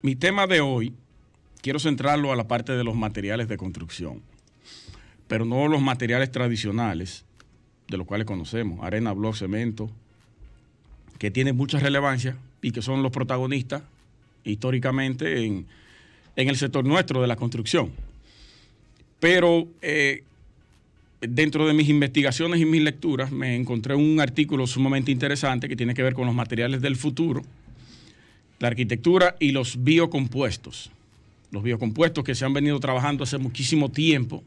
Mi tema de hoy, quiero centrarlo a la parte de los materiales de construcción, pero no los materiales tradicionales, de los cuales conocemos, arena, bloc, cemento, que tienen mucha relevancia y que son los protagonistas históricamente en, el sector nuestro de la construcción. Pero eh, dentro de mis investigaciones y mis lecturas me encontré un artículo sumamente interesante que tiene que ver con los materiales del futuro la arquitectura y los biocompuestos. Los biocompuestos que se han venido trabajando hace muchísimo tiempo,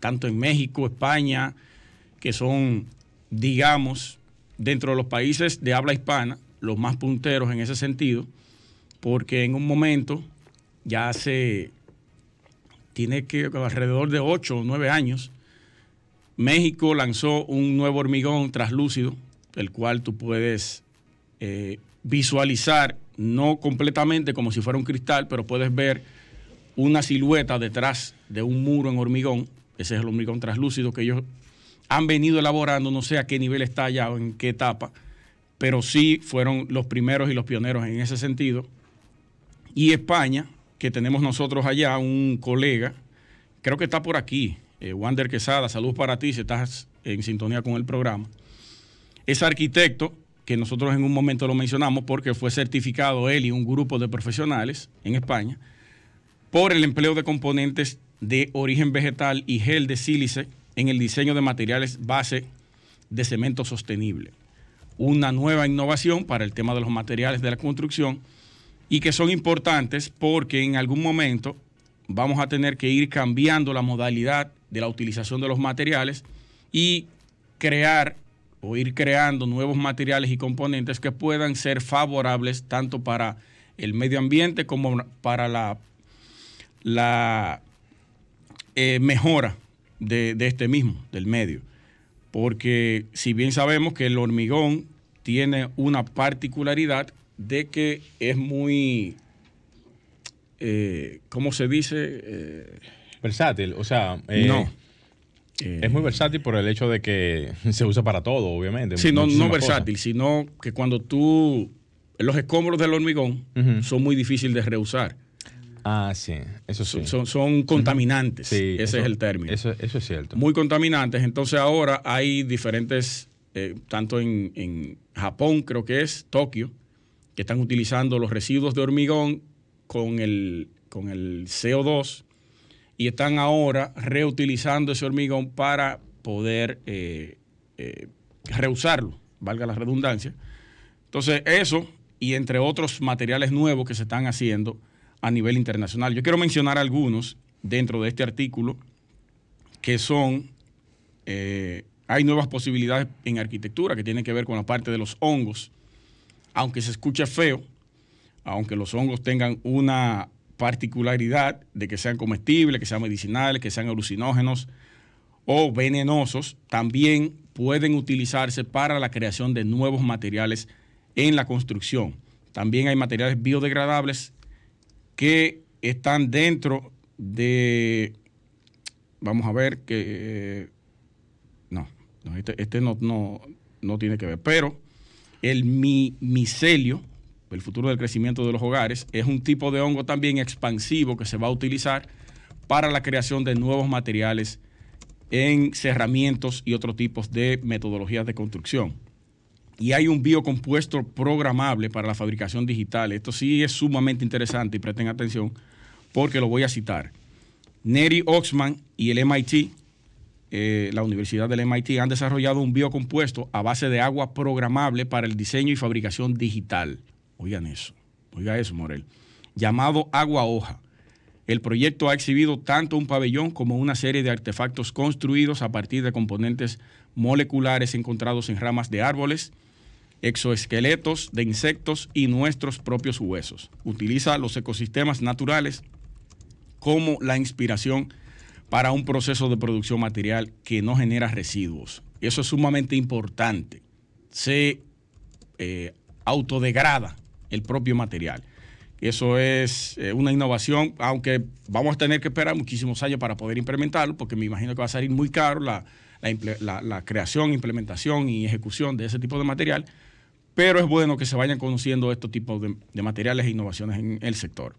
tanto en México, España, que son, digamos, dentro de los países de habla hispana, los más punteros en ese sentido, porque en un momento, ya hace, tiene que alrededor de ocho o 9 años, México lanzó un nuevo hormigón traslúcido, el cual tú puedes eh, visualizar no completamente como si fuera un cristal, pero puedes ver una silueta detrás de un muro en hormigón. Ese es el hormigón translúcido que ellos han venido elaborando, no sé a qué nivel está ya o en qué etapa, pero sí fueron los primeros y los pioneros en ese sentido. Y España, que tenemos nosotros allá, un colega, creo que está por aquí, eh, Wander Quesada, saludos para ti si estás en sintonía con el programa. Es arquitecto, que nosotros en un momento lo mencionamos porque fue certificado él y un grupo de profesionales en España por el empleo de componentes de origen vegetal y gel de sílice en el diseño de materiales base de cemento sostenible. Una nueva innovación para el tema de los materiales de la construcción y que son importantes porque en algún momento vamos a tener que ir cambiando la modalidad de la utilización de los materiales y crear o ir creando nuevos materiales y componentes que puedan ser favorables tanto para el medio ambiente como para la, la eh, mejora de, este mismo, del medio. Porque si bien sabemos que el hormigón tiene una particularidad de que es muy, eh, ¿cómo se dice? Eh, Versátil, o sea... no es muy versátil por el hecho de que se usa para todo, obviamente. Sí, no, versátil, sino que cuando tú. Los escombros del hormigón son muy difíciles de reusar. Ah, sí, eso sí. Son, son contaminantes, ese es el término. Eso, es cierto. Muy contaminantes. Entonces ahora hay diferentes, eh, tanto en, en, Japón, creo que es, Tokio, que están utilizando los residuos de hormigón con el, con el CO2 y están ahora reutilizando ese hormigón para poder eh, eh, reusarlo, valga la redundancia. Entonces, eso y entre otros materiales nuevos que se están haciendo a nivel internacional. Yo quiero mencionar algunos dentro de este artículo que son, eh, hay nuevas posibilidades en arquitectura que tienen que ver con la parte de los hongos, aunque se escuche feo, aunque los hongos tengan una particularidad de que sean comestibles, que sean medicinales, que sean alucinógenos o venenosos, también pueden utilizarse para la creación de nuevos materiales en la construcción. También hay materiales biodegradables que están dentro de, vamos a ver, que, eh, no, no este, este, no, no, no, tiene que ver, pero el mi, micelio, el futuro del crecimiento de los hogares. Es un tipo de hongo también expansivo que se va a utilizar para la creación de nuevos materiales en cerramientos y otros tipos de metodologías de construcción. Y hay un biocompuesto programable para la fabricación digital. Esto sí es sumamente interesante y presten atención porque lo voy a citar. Neri Oxman y el MIT, eh, la Universidad del MIT, han desarrollado un biocompuesto a base de agua programable para el diseño y fabricación digital. Oigan eso, oiga eso, Morel. Llamado Agua Hoja. El proyecto ha exhibido tanto un pabellón como una serie de artefactos construidos a partir de componentes moleculares encontrados en ramas de árboles, exoesqueletos de insectos y nuestros propios huesos. Utiliza los ecosistemas naturales como la inspiración para un proceso de producción material que no genera residuos. Eso es sumamente importante. Se eh, autodegrada el propio material. Eso es eh, una innovación, aunque vamos a tener que esperar muchísimos años para poder implementarlo, porque me imagino que va a salir muy caro la, creación, implementación y ejecución de ese tipo de material, pero es bueno que se vayan conociendo estos tipos de, materiales e innovaciones en el sector.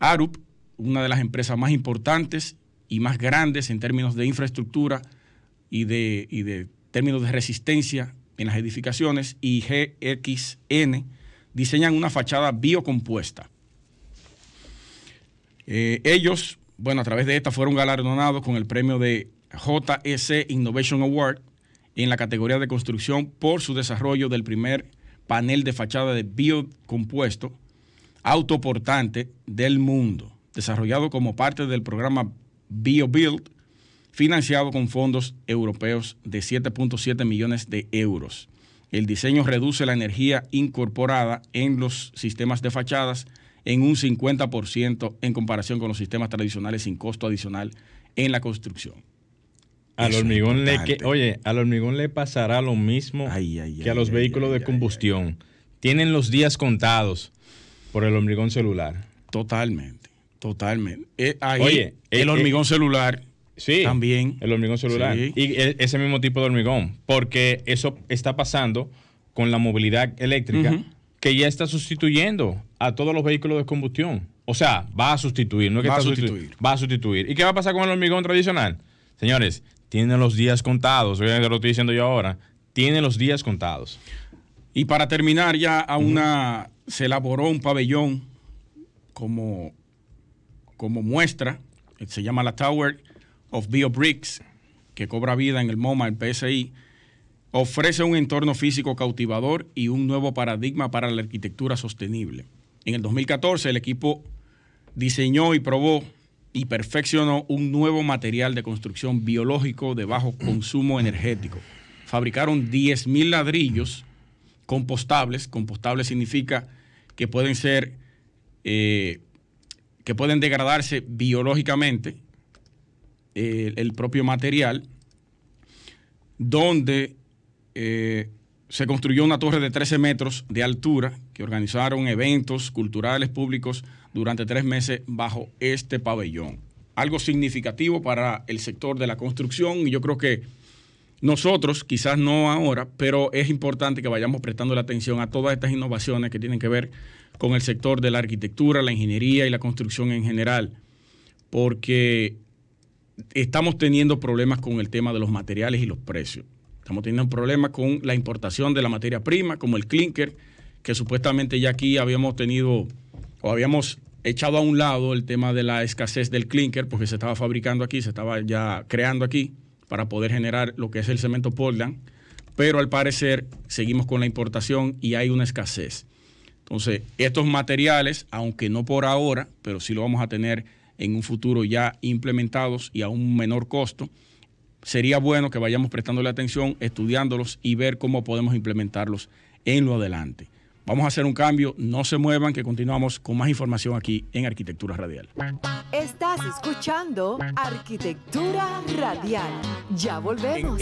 ARUP, una de las empresas más importantes y más grandes en términos de infraestructura y de, y de términos de resistencia en las edificaciones, y GXN, diseñan una fachada biocompuesta. Eh, ellos, bueno, a través de esta fueron galardonados con el premio de JS e Innovation Award en la categoría de construcción por su desarrollo del primer panel de fachada de biocompuesto autoportante del mundo, desarrollado como parte del programa BioBuild, financiado con fondos europeos de 7.7 millones de euros. El diseño reduce la energía incorporada en los sistemas de fachadas en un 50% en comparación con los sistemas tradicionales sin costo adicional en la construcción. Al hormigón le oye, al hormigón le pasará lo mismo que a los vehículos de combustión. Tienen los días contados por el hormigón celular. Totalmente, totalmente. Eh, oye, el eh, eh, hormigón celular Sí. También. El hormigón celular. Y e, ese mismo tipo de hormigón. Porque eso está pasando con la movilidad eléctrica, que ya está sustituyendo a todos los vehículos de combustión. O sea, va a sustituir, no es que va está a sustituir. Va a sustituir. ¿Y qué va a pasar con el hormigón tradicional? Señores, tienen los días contados, lo estoy diciendo yo ahora, tiene los días contados. Y para terminar, ya a una se elaboró un pabellón como, como muestra, se llama la Tower of BioBricks, que cobra vida en el MoMA, el PSI, ofrece un entorno físico cautivador y un nuevo paradigma para la arquitectura sostenible. En el 2014 el equipo diseñó y probó y perfeccionó un nuevo material de construcción biológico de bajo consumo energético. Fabricaron 10.000 ladrillos compostables. compostables significa que pueden ser, eh, que pueden degradarse biológicamente el propio material, donde eh, se construyó una torre de 13 metros de altura que organizaron eventos culturales públicos durante tres meses bajo este pabellón. Algo significativo para el sector de la construcción y yo creo que nosotros, quizás no ahora, pero es importante que vayamos prestando la atención a todas estas innovaciones que tienen que ver con el sector de la arquitectura, la ingeniería y la construcción en general, porque estamos teniendo problemas con el tema de los materiales y los precios. Estamos teniendo problemas con la importación de la materia prima, como el clinker, que supuestamente ya aquí habíamos tenido o habíamos echado a un lado el tema de la escasez del clinker, porque se estaba fabricando aquí, se estaba ya creando aquí para poder generar lo que es el cemento Portland, pero al parecer seguimos con la importación y hay una escasez. Entonces, estos materiales, aunque no por ahora, pero sí lo vamos a tener en un futuro ya implementados y a un menor costo. Sería bueno que vayamos prestándole atención, estudiándolos y ver cómo podemos implementarlos en lo adelante. Vamos a hacer un cambio, no se muevan, que continuamos con más información aquí en Arquitectura Radial. Estás escuchando Arquitectura Radial. Ya volvemos.